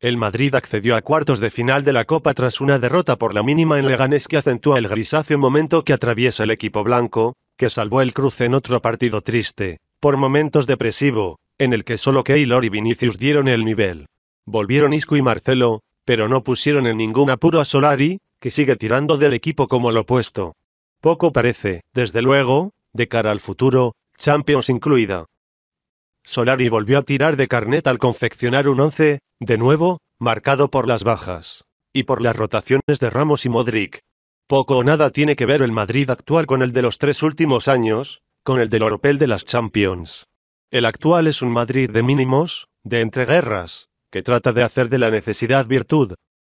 El Madrid accedió a cuartos de final de la Copa tras una derrota por la mínima en Leganés que acentúa el grisáceo momento que atraviesa el equipo blanco, que salvó el cruce en otro partido triste, por momentos depresivo, en el que solo Keylor y Vinicius dieron el nivel. Volvieron Isco y Marcelo, pero no pusieron en ningún apuro a Solari, que sigue tirando del equipo como lo opuesto. Poco parece, desde luego, de cara al futuro, Champions incluida. Solari volvió a tirar de Carnet al confeccionar un once, de nuevo, marcado por las bajas. Y por las rotaciones de Ramos y Modric. Poco o nada tiene que ver el Madrid actual con el de los tres últimos años, con el del Oropel de las Champions. El actual es un Madrid de mínimos, de entreguerras, que trata de hacer de la necesidad virtud.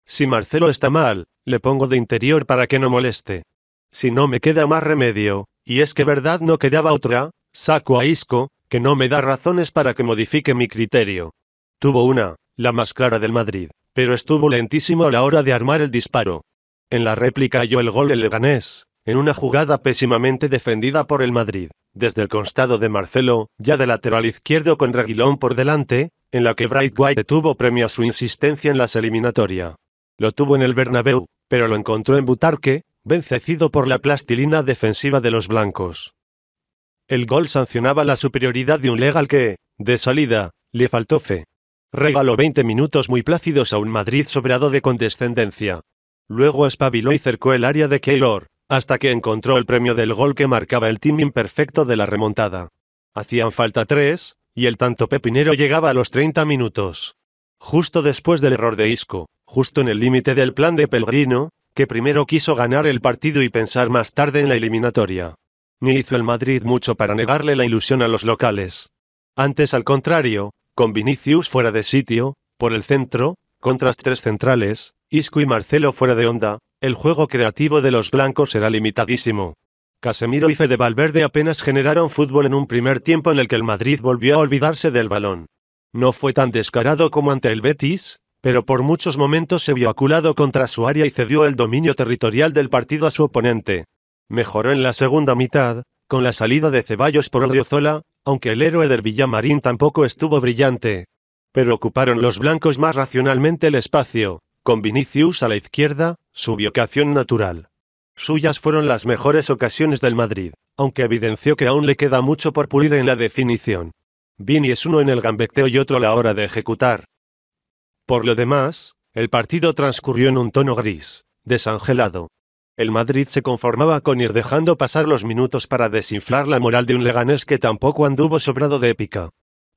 Si Marcelo está mal, le pongo de interior para que no moleste. Si no me queda más remedio, y es que verdad no quedaba otra, saco a Isco, que no me da razones para que modifique mi criterio. Tuvo una, la más clara del Madrid, pero estuvo lentísimo a la hora de armar el disparo. En la réplica halló el gol el Leganés, en una jugada pésimamente defendida por el Madrid, desde el constado de Marcelo, ya de lateral izquierdo con Reguilón por delante, en la que Bright White tuvo premio a su insistencia en las eliminatoria. Lo tuvo en el Bernabéu, pero lo encontró en Butarque, vencido por la plastilina defensiva de los blancos. El gol sancionaba la superioridad de un legal que, de salida, le faltó fe. Regaló 20 minutos muy plácidos a un Madrid sobrado de condescendencia. Luego espabiló y cercó el área de Keylor, hasta que encontró el premio del gol que marcaba el team imperfecto de la remontada. Hacían falta tres, y el tanto pepinero llegaba a los 30 minutos. Justo después del error de Isco, justo en el límite del plan de Pelgrino, que primero quiso ganar el partido y pensar más tarde en la eliminatoria ni hizo el Madrid mucho para negarle la ilusión a los locales. Antes al contrario, con Vinicius fuera de sitio, por el centro, contra tres centrales, Isco y Marcelo fuera de onda, el juego creativo de los blancos era limitadísimo. Casemiro y Fede Valverde apenas generaron fútbol en un primer tiempo en el que el Madrid volvió a olvidarse del balón. No fue tan descarado como ante el Betis, pero por muchos momentos se vio aculado contra su área y cedió el dominio territorial del partido a su oponente. Mejoró en la segunda mitad, con la salida de Ceballos por Zola, aunque el héroe del Villamarín tampoco estuvo brillante. Pero ocuparon los blancos más racionalmente el espacio, con Vinicius a la izquierda, su vocación natural. Suyas fueron las mejores ocasiones del Madrid, aunque evidenció que aún le queda mucho por pulir en la definición. Vini es uno en el gambeteo y otro a la hora de ejecutar. Por lo demás, el partido transcurrió en un tono gris, desangelado, el Madrid se conformaba con ir dejando pasar los minutos para desinflar la moral de un Leganés que tampoco anduvo sobrado de épica.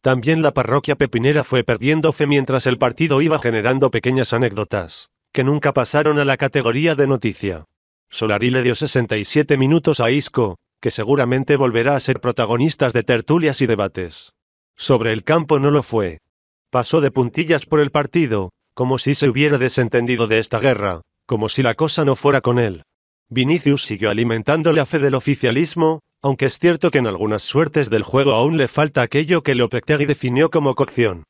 También la parroquia pepinera fue perdiendo fe mientras el partido iba generando pequeñas anécdotas, que nunca pasaron a la categoría de noticia. Solari le dio 67 minutos a Isco, que seguramente volverá a ser protagonista de tertulias y debates. Sobre el campo no lo fue. Pasó de puntillas por el partido, como si se hubiera desentendido de esta guerra, como si la cosa no fuera con él. Vinicius siguió alimentándole a fe del oficialismo, aunque es cierto que en algunas suertes del juego aún le falta aquello que Lopetegui definió como cocción.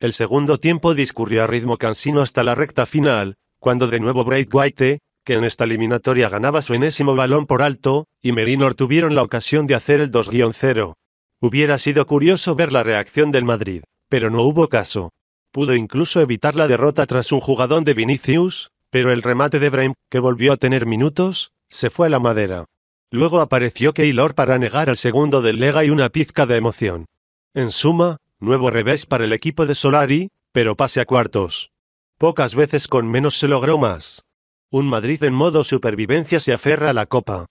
El segundo tiempo discurrió a ritmo cansino hasta la recta final, cuando de nuevo White, que en esta eliminatoria ganaba su enésimo balón por alto, y Merinor tuvieron la ocasión de hacer el 2-0. Hubiera sido curioso ver la reacción del Madrid, pero no hubo caso. Pudo incluso evitar la derrota tras un jugadón de Vinicius, pero el remate de Brahim, que volvió a tener minutos, se fue a la madera. Luego apareció Keylor para negar al segundo del Lega y una pizca de emoción. En suma, nuevo revés para el equipo de Solari, pero pase a cuartos. Pocas veces con menos se logró más. Un Madrid en modo supervivencia se aferra a la copa.